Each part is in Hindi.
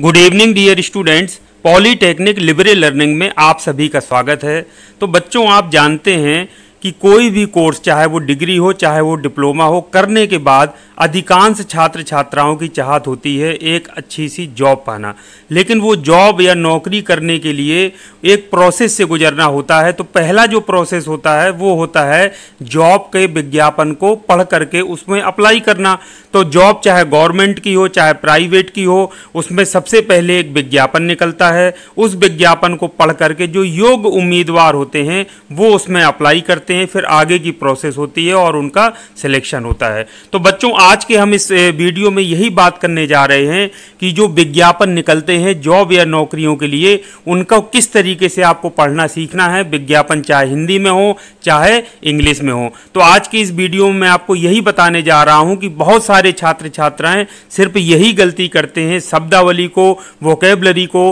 good evening dear students polytechnic liberal learning में आप सभी का स्वागत है तो बच्चों आप जानते हैं कि कोई भी कोर्स चाहे वो डिग्री हो चाहे वो डिप्लोमा हो करने के बाद अधिकांश छात्र छात्राओं की चाहत होती है एक अच्छी सी जॉब पाना लेकिन वो जॉब या नौकरी करने के लिए एक प्रोसेस से गुजरना होता है तो पहला जो प्रोसेस होता है वो होता है जॉब के विज्ञापन को पढ़ करके उसमें अप्लाई करना तो जॉब चाहे गवर्नमेंट की हो चाहे प्राइवेट की हो उसमें सबसे पहले एक विज्ञापन निकलता है उस विज्ञापन को पढ़ करके जो योग्य उम्मीदवार होते हैं वो उसमें अप्लाई करते करते हैं फिर आगे की प्रोसेस होती है और उनका सिलेक्शन होता है तो बच्चों आज के हम इस वीडियो में यही बात करने जा रहे हैं कि जो विज्ञापन निकलते हैं जॉब या नौकरियों के लिए उनका किस तरीके से आपको पढ़ना सीखना है विज्ञापन चाहे हिंदी में हो चाहे इंग्लिश में हो तो आज की इस वीडियो में मैं आपको यही बताने जा रहा हूं कि बहुत सारे छात्र छात्राएं सिर्फ यही गलती करते हैं शब्दावली को वोकेबलरी को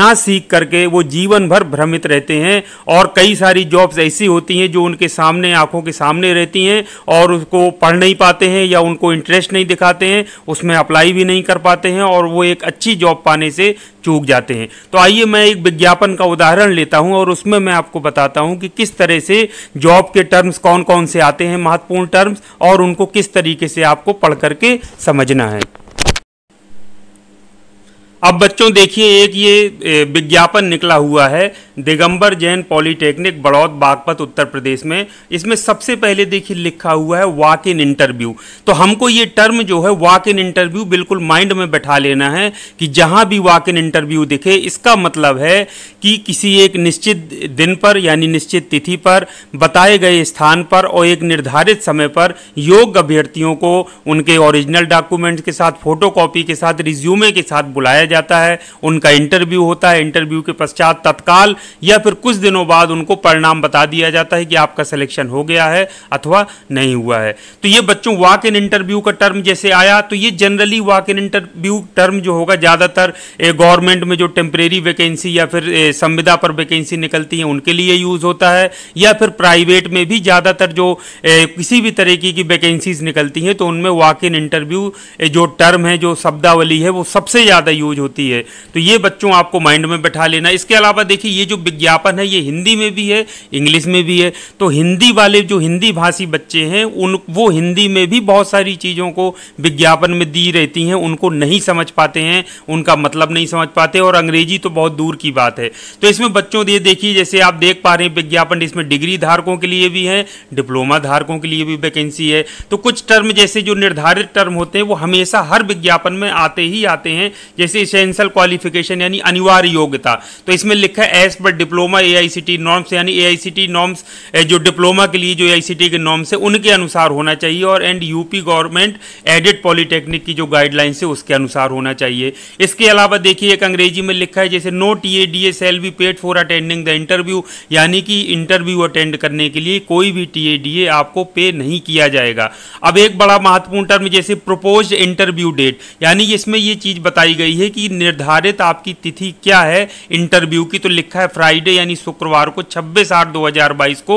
ना सीख करके वो जीवन भर भ्रमित रहते हैं और कई सारी जॉब्स ऐसी होती हैं जो उनके के सामने आंखों के सामने रहती हैं और उसको पढ़ नहीं पाते हैं या उनको इंटरेस्ट नहीं दिखाते हैं उसमें अप्लाई भी नहीं कर पाते हैं और वो एक अच्छी जॉब पाने से चूक जाते हैं तो आइए मैं एक विज्ञापन का उदाहरण लेता हूं और उसमें मैं आपको बताता हूं कि किस तरह से जॉब के टर्म्स कौन कौन से आते हैं महत्वपूर्ण टर्म्स और उनको किस तरीके से आपको पढ़ करके समझना है अब बच्चों देखिए एक ये विज्ञापन निकला हुआ है दिगंबर जैन पॉलीटेक्निक बड़ौद बागपत उत्तर प्रदेश में इसमें सबसे पहले देखिए लिखा हुआ है वॉक इन इंटरव्यू तो हमको ये टर्म जो है वॉक इन इंटरव्यू बिल्कुल माइंड में बैठा लेना है कि जहाँ भी वॉक इन इंटरव्यू दिखे इसका मतलब है कि किसी एक निश्चित दिन पर यानी निश्चित तिथि पर बताए गए स्थान पर और एक निर्धारित समय पर योग्य अभ्यर्थियों को उनके ओरिजिनल डॉक्यूमेंट्स के साथ फोटोकॉपी के साथ रिज्यूमे के साथ बुलाया जाता है उनका इंटरव्यू होता है इंटरव्यू के पश्चात तत्काल या फिर कुछ दिनों बाद उनको परिणाम बता दिया जाता है कि आपका सिलेक्शन हो गया है अथवा नहीं हुआ है तो ये बच्चों वॉक इन इंटरव्यू का टर्म जैसे आया तो ये generally walk in interview term जो होगा ज़्यादातर गवर्नमेंट में जो टेम्परेरी वैकेंसी या फिर संविदा पर वैकेंसी निकलती है उनके लिए यूज़ होता है या फिर प्राइवेट में भी ज़्यादातर जो किसी भी तरीके की वैकेंसीज निकलती हैं तो उनमें वॉक इन इंटरव्यू जो टर्म है जो शब्दावली है वो सबसे ज़्यादा यूज होती है तो ये बच्चों आपको माइंड में बैठा लेना इसके अलावा देखिए ये जो जो विज्ञापन है ये हिंदी में भी है इंग्लिश में भी है तो हिंदी वाले जो हिंदी भाषी बच्चे हैं उन वो हिंदी में भी बहुत सारी चीज़ों को विज्ञापन में दी रहती हैं उनको नहीं समझ पाते हैं उनका मतलब नहीं समझ पाते और अंग्रेजी तो बहुत दूर की बात है तो इसमें बच्चों ये देखिए जैसे आप देख पा रहे हैं विज्ञापन इसमें डिग्री धारकों के लिए भी है डिप्लोमा धारकों के लिए भी वैकेंसी है तो कुछ टर्म जैसे जो निर्धारित टर्म होते हैं वो हमेशा हर विज्ञापन में आते ही आते हैं जैसे इसेंशियल क्वालिफिकेशन यानी अनिवार्य योग्यता तो इसमें लिखा है एस पर डिप्लोमा ए नॉर्म्स यानी ए नॉर्म्स जो डिप्लोमा के लिए जो ए के नॉर्म्स है उनके अनुसार होना चाहिए और and UP government aided polytechnic की जो गाइडलाइंस है उसके अनुसार होना चाहिए इसके अलावा देखिए एक अंग्रेजी में लिखा है जैसे no T A D A shall be paid for attending the interview यानी कि इंटरव्यू अटेंड करने के लिए कोई भी टी ए डी ए आपको पे नहीं किया जाएगा अब एक बड़ा महत्वपूर्ण टर्म जैसे प्रपोज इंटरव्यू डेट यानी इसमें यह चीज़ बताई गई है कि निर्धारित आपकी तिथि क्या है इंटरव्यू की तो लिखा है फ्राइडे यानी शुक्रवार को 26 आठ 2022 को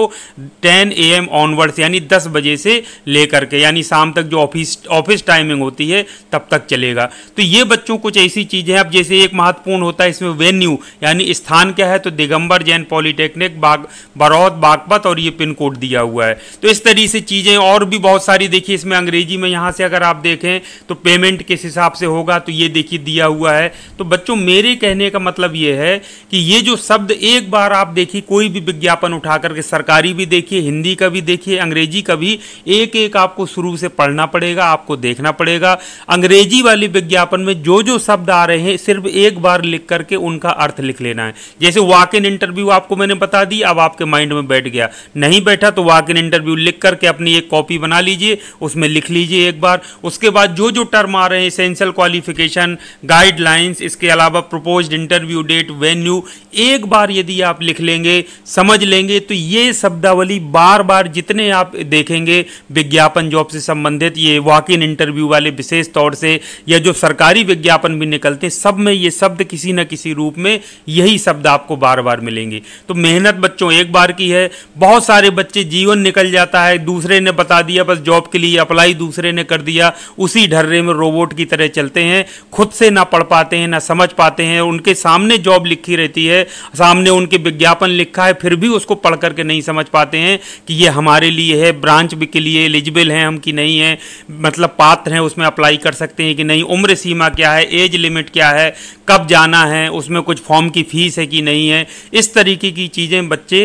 10 एम ऑनवर्ड्स यानी 10 बजे से लेकर के यानी शाम तक जो ऑफिस ऑफिस टाइमिंग होती है तब तक चलेगा तो ये बच्चों कुछ ऐसी चीज़ें हैं अब जैसे एक महत्वपूर्ण होता है इसमें वेन्यू यानी स्थान क्या है तो दिगंबर जैन पॉलीटेक्निक बाग बरौद बागपत और ये पिन कोड दिया हुआ है तो इस तरीके से चीज़ें और भी बहुत सारी देखिए इसमें अंग्रेजी में यहाँ से अगर आप देखें तो पेमेंट किस हिसाब से होगा तो ये देखिए दिया हुआ है तो बच्चों मेरे कहने का मतलब ये है कि ये जो सब शब्द एक बार आप देखिए कोई भी विज्ञापन उठा करके सरकारी भी देखिए हिंदी का भी देखिए अंग्रेजी का भी एक एक आपको शुरू से पढ़ना पड़ेगा आपको देखना पड़ेगा अंग्रेजी वाले विज्ञापन में जो जो शब्द आ रहे हैं सिर्फ एक बार लिख करके उनका अर्थ लिख लेना है जैसे वाक इन इंटरव्यू आपको मैंने बता दी अब आपके माइंड में बैठ गया नहीं बैठा तो वाक इन इंटरव्यू लिख करके अपनी एक कॉपी बना लीजिए उसमें लिख लीजिए एक बार उसके बाद जो जो टर्म आ रहे हैं इसेंशियल क्वालिफिकेशन गाइडलाइंस इसके अलावा प्रपोज इंटरव्यू डेट वेन्यू एक बार यदि आप लिख लेंगे समझ लेंगे तो ये शब्दावली बार बार जितने आप देखेंगे विज्ञापन जॉब से संबंधित ये वॉक इन इंटरव्यू वाले विशेष तौर से या जो सरकारी विज्ञापन भी निकलते हैं सब में ये शब्द किसी न किसी रूप में यही शब्द आपको बार बार मिलेंगे तो मेहनत बच्चों एक बार की है बहुत सारे बच्चे जीवन निकल जाता है दूसरे ने बता दिया बस जॉब के लिए अप्लाई दूसरे ने कर दिया उसी ढर्रे में रोबोट की तरह चलते हैं खुद से ना पढ़ पाते हैं ना समझ पाते हैं उनके सामने जॉब लिखी रहती है सामने उनके विज्ञापन लिखा है फिर भी उसको पढ़ करके नहीं समझ पाते हैं कि ये हमारे लिए है ब्रांच के लिए एलिजिबल हैं हम कि नहीं है मतलब पात्र हैं उसमें अप्लाई कर सकते हैं कि नहीं उम्र सीमा क्या है एज लिमिट क्या है कब जाना है उसमें कुछ फॉर्म की फ़ीस है कि नहीं है इस तरीके की चीज़ें बच्चे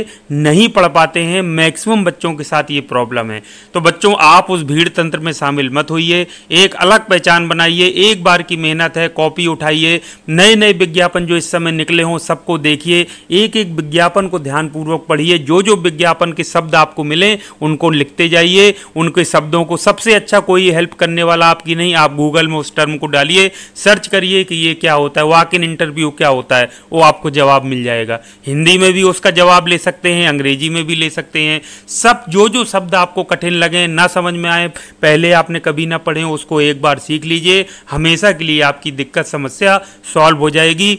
नहीं पढ़ पाते हैं मैक्सिमम बच्चों के साथ ये प्रॉब्लम है तो बच्चों आप उस भीड़ तंत्र में शामिल मत होइए एक अलग पहचान बनाइए एक बार की मेहनत है कॉपी उठाइए नए नए विज्ञापन जो इस समय निकले हों सबको देखिए एक एक विज्ञापन को ध्यानपूर्वक पढ़िए जो जो विज्ञापन के शब्द आपको मिले उनको लिखते जाइए उनके शब्दों को सबसे अच्छा कोई हेल्प करने वाला आपकी नहीं आप गूगल में उस टर्म को डालिए सर्च करिए कि ये क्या होता है वाक इन इंटरव्यू क्या होता है वो आपको जवाब मिल जाएगा हिंदी में भी उसका जवाब ले सकते हैं अंग्रेजी में भी ले सकते हैं सब जो जो शब्द आपको कठिन लगे ना समझ में आए पहले आपने कभी ना पढ़े उसको एक बार सीख लीजिए हमेशा के लिए आपकी दिक्कत समस्या सॉल्व हो जाएगी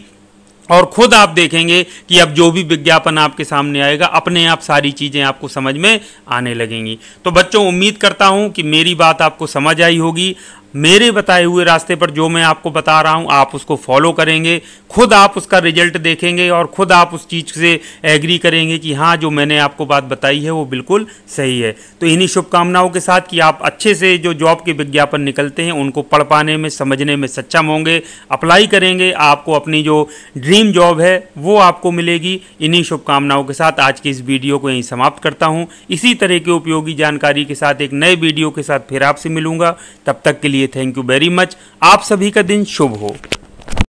और खुद आप देखेंगे कि अब जो भी विज्ञापन आपके सामने आएगा अपने आप सारी चीज़ें आपको समझ में आने लगेंगी तो बच्चों उम्मीद करता हूँ कि मेरी बात आपको समझ आई होगी मेरे बताए हुए रास्ते पर जो मैं आपको बता रहा हूँ आप उसको फॉलो करेंगे खुद आप उसका रिजल्ट देखेंगे और खुद आप उस चीज़ से एग्री करेंगे कि हाँ जो मैंने आपको बात बताई है वो बिल्कुल सही है तो इन्हीं शुभकामनाओं के साथ कि आप अच्छे से जो जॉब के विज्ञापन निकलते हैं उनको पढ़ पाने में समझने में सक्षम होंगे अप्लाई करेंगे आपको अपनी जो ड्रीम जॉब है वो आपको मिलेगी इन्हीं शुभकामनाओं के साथ आज की इस वीडियो को यहीं समाप्त करता हूँ इसी तरह के उपयोगी जानकारी के साथ एक नए वीडियो के साथ फिर आपसे मिलूंगा तब तक के लिए लिए थैंक यू वेरी मच आप सभी का दिन शुभ हो